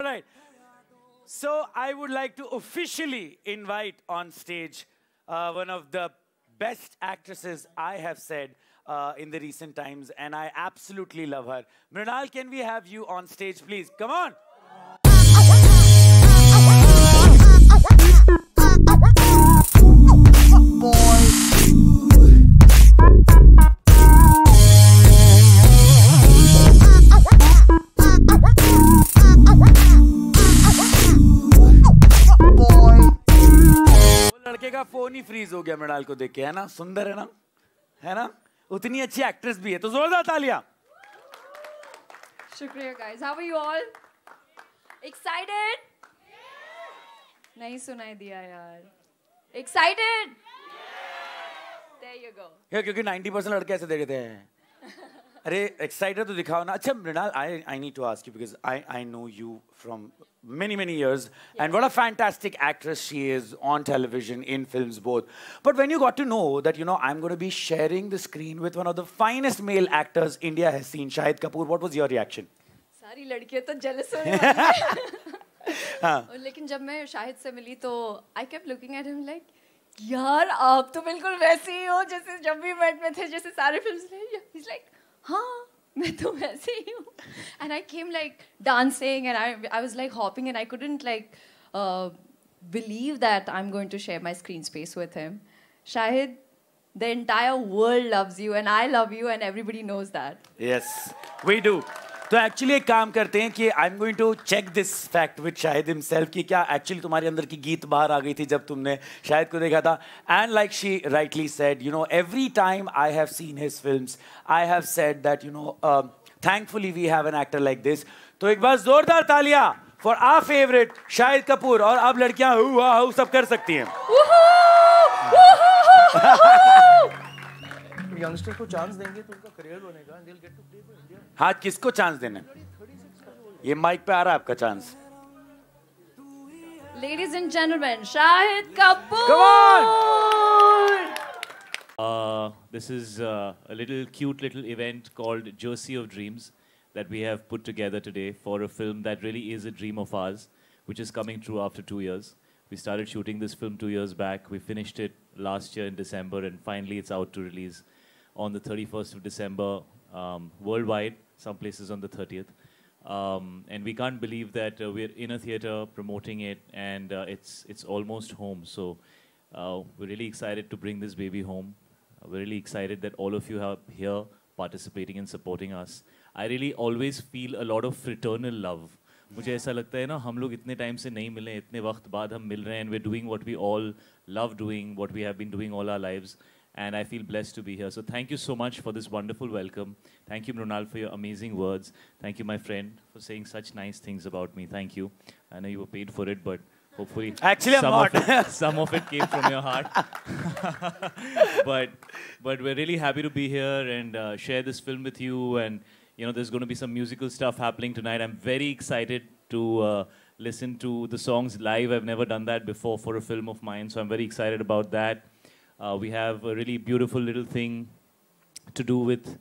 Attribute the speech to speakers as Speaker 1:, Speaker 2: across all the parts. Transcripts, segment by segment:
Speaker 1: Right. So I would like to officially invite on stage uh, one of the best actresses I have said uh, in the recent times, and I absolutely love her. Mrinal, can we have you on stage, please? Come on. का phone ही freeze हो गया मृणाल को देख के है ना सुंदर है ना है ना उतनी अच्छी एक्ट्रेस भी है तो जोरदार तालियां
Speaker 2: शुक्रिया guys how are you all excited नहीं सुनाई दिया यार एक्साइटेड देयर यू गो
Speaker 1: क्योंकि 90 लड़के ऐसे देखते
Speaker 2: हैं
Speaker 1: अरे एक्साइटेड तो दिखाओ ना अच्छा Mrunal I I need to ask you because I I know you from many many years yeah. and what a fantastic actress she is on television in films both but when you got to know that you know i'm going to be sharing the screen with one of the finest male actors india has seen shahid kapoor what was your reaction
Speaker 2: सारी लड़कियां तो jealous हो रही हाँ लेकिन जब मैं शाहिद से मिली तो I kept looking at him like यार आप तो बिल्कुल वैसे ही हो जैसे जब भी मेट में थे जैसे सारे फिल्म्स में is like huh? and I came like dancing and I, I was like hopping and I couldn't like uh, believe that I'm going to share my screen space with him. Shahid, the entire world loves you and I love you and everybody knows that.
Speaker 1: Yes, we do. तो actually एक काम करते हैं कि I am going to check this fact with Shahid himself कि क्या actually तुम्हारे अंदर की गीत बाहर आ गई थी जब तुमने शाहिद को देखा था and like she rightly said you know every time I have seen his film I have said that you know thankfully we have an actor like this तो एक बार जोरदार तालिया for our favourite Shahid Kapoor और अब लड़कियां हु सब कर सकती हैं यंगस्टर को चांस देंगे तो उनका करियर बनेगा get to play for India हाँ किसको चांस देना ये माइक पे आ रहा है आपका chance
Speaker 2: Ladies and gentlemen, Shahid Kapoor. Come on.
Speaker 3: Uh, this is uh, a little cute little event called Jersey of Dreams that we have put together today for a film that really is a dream of ours, which is coming true after two years. We started shooting this film two years back. We finished it last year in December, and finally it's out to release on the 31st of December um, worldwide, some places on the 30th. Um, and we can't believe that uh, we're in a theater promoting it, and uh, it's it's almost home. So uh, we're really excited to bring this baby home. Uh, we're really excited that all of you are here participating and supporting us. I really always feel a lot of fraternal love. मुझे ऐसा लगता है ना हम लोग इतने time से नहीं मिले इतने वक्त बाद हम मिल रहे हैं and we doing what we all love doing what we have been doing all our lives and I feel blessed to be here. So thank you so much for this wonderful welcome. Thank you, Mrunal, for your amazing words. Thank you, my friend, for saying such nice things about me. Thank you. I know you were paid for it, but hopefully Actually, some, I'm of not. it, some of it came from your heart. but, but we're really happy to be here and uh, share this film with you. And, you know, there's going to be some musical stuff happening tonight. I'm very excited to... Uh, listen to the songs live. I've never done that before for a film of mine, so I'm very excited about that. Uh, we have a really beautiful little thing to do with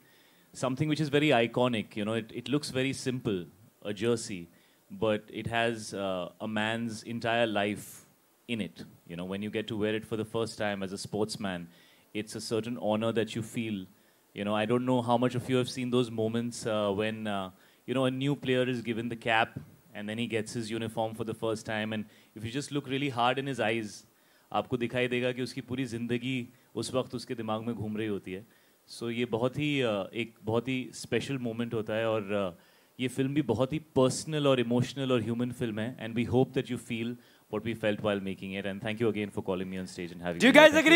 Speaker 3: something which is very iconic. You know, it, it looks very simple, a jersey, but it has uh, a man's entire life in it. You know, when you get to wear it for the first time as a sportsman, it's a certain honor that you feel. You know, I don't know how much of you have seen those moments uh, when, uh, you know, a new player is given the cap and then he gets his uniform for the first time. And if you just look really hard in his eyes, आपको दिखाई देगा कि उसकी पूरी ज़िंदगी उस वक्त उसके दिमाग में घूम रही होती है सो so, ये बहुत ही एक बहुत ही स्पेशल मोमेंट होता है और ये फिल्म भी बहुत ही पर्सनल और इमोशनल और ह्यूमन फिल्म है and we hope that you feel what we felt while making it and thank you again for calling me on stage and